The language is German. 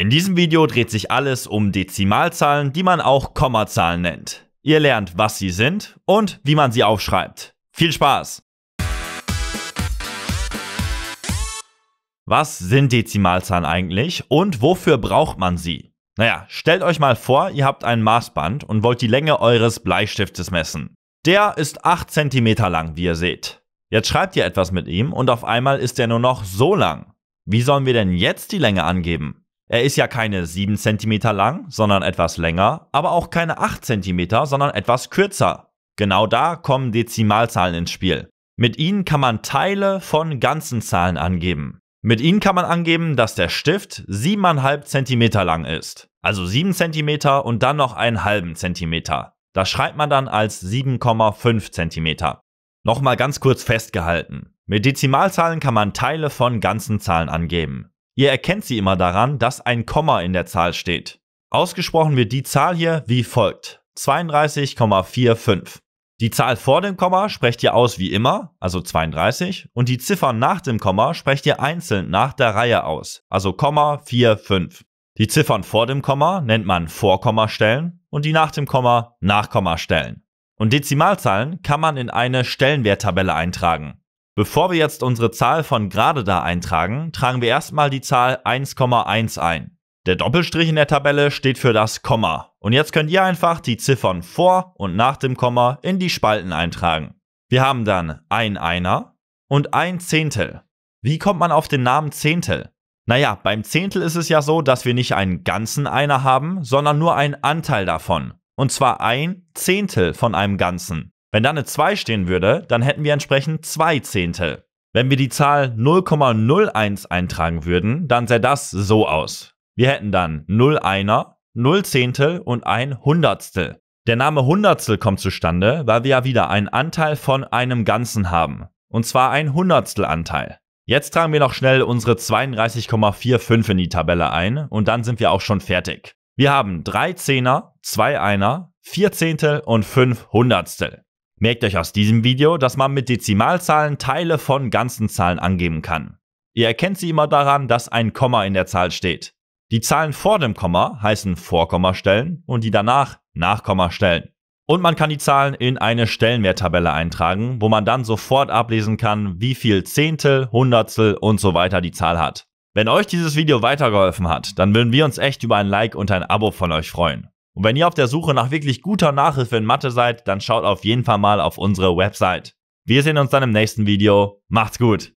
In diesem Video dreht sich alles um Dezimalzahlen, die man auch Kommazahlen nennt. Ihr lernt, was sie sind und wie man sie aufschreibt. Viel Spaß! Was sind Dezimalzahlen eigentlich und wofür braucht man sie? Naja, stellt euch mal vor, ihr habt ein Maßband und wollt die Länge eures Bleistiftes messen. Der ist 8 cm lang, wie ihr seht. Jetzt schreibt ihr etwas mit ihm und auf einmal ist er nur noch so lang. Wie sollen wir denn jetzt die Länge angeben? Er ist ja keine 7 cm lang, sondern etwas länger, aber auch keine 8 cm, sondern etwas kürzer. Genau da kommen Dezimalzahlen ins Spiel. Mit ihnen kann man Teile von ganzen Zahlen angeben. Mit ihnen kann man angeben, dass der Stift 7,5 cm lang ist. Also 7 cm und dann noch einen halben Zentimeter. Das schreibt man dann als 7,5 cm. Nochmal ganz kurz festgehalten. Mit Dezimalzahlen kann man Teile von ganzen Zahlen angeben. Ihr erkennt sie immer daran, dass ein Komma in der Zahl steht. Ausgesprochen wird die Zahl hier wie folgt. 32,45. Die Zahl vor dem Komma sprecht ihr aus wie immer, also 32, und die Ziffern nach dem Komma sprecht ihr einzeln nach der Reihe aus, also Komma 45. Die Ziffern vor dem Komma nennt man Vorkommastellen und die nach dem Komma Nachkommastellen. Und Dezimalzahlen kann man in eine Stellenwerttabelle eintragen. Bevor wir jetzt unsere Zahl von gerade da eintragen, tragen wir erstmal die Zahl 1,1 ein. Der Doppelstrich in der Tabelle steht für das Komma. Und jetzt könnt ihr einfach die Ziffern vor und nach dem Komma in die Spalten eintragen. Wir haben dann ein Einer und ein Zehntel. Wie kommt man auf den Namen Zehntel? Naja, beim Zehntel ist es ja so, dass wir nicht einen ganzen Einer haben, sondern nur einen Anteil davon. Und zwar ein Zehntel von einem Ganzen. Wenn da eine 2 stehen würde, dann hätten wir entsprechend 2 Zehntel. Wenn wir die Zahl 0,01 eintragen würden, dann sähe das so aus. Wir hätten dann 0 Einer, 0 Zehntel und ein Hundertstel. Der Name Hundertstel kommt zustande, weil wir ja wieder einen Anteil von einem Ganzen haben. Und zwar ein Hundertstelanteil. Jetzt tragen wir noch schnell unsere 32,45 in die Tabelle ein und dann sind wir auch schon fertig. Wir haben 3 Zehner, 2 Einer, 4 Zehntel und 5 Hundertstel. Merkt euch aus diesem Video, dass man mit Dezimalzahlen Teile von ganzen Zahlen angeben kann. Ihr erkennt sie immer daran, dass ein Komma in der Zahl steht. Die Zahlen vor dem Komma heißen Vorkommastellen und die danach Nachkommastellen. Und man kann die Zahlen in eine Stellenwerttabelle eintragen, wo man dann sofort ablesen kann, wie viel Zehntel, Hundertstel und so weiter die Zahl hat. Wenn euch dieses Video weitergeholfen hat, dann würden wir uns echt über ein Like und ein Abo von euch freuen. Und wenn ihr auf der Suche nach wirklich guter Nachhilfe in Mathe seid, dann schaut auf jeden Fall mal auf unsere Website. Wir sehen uns dann im nächsten Video. Macht's gut!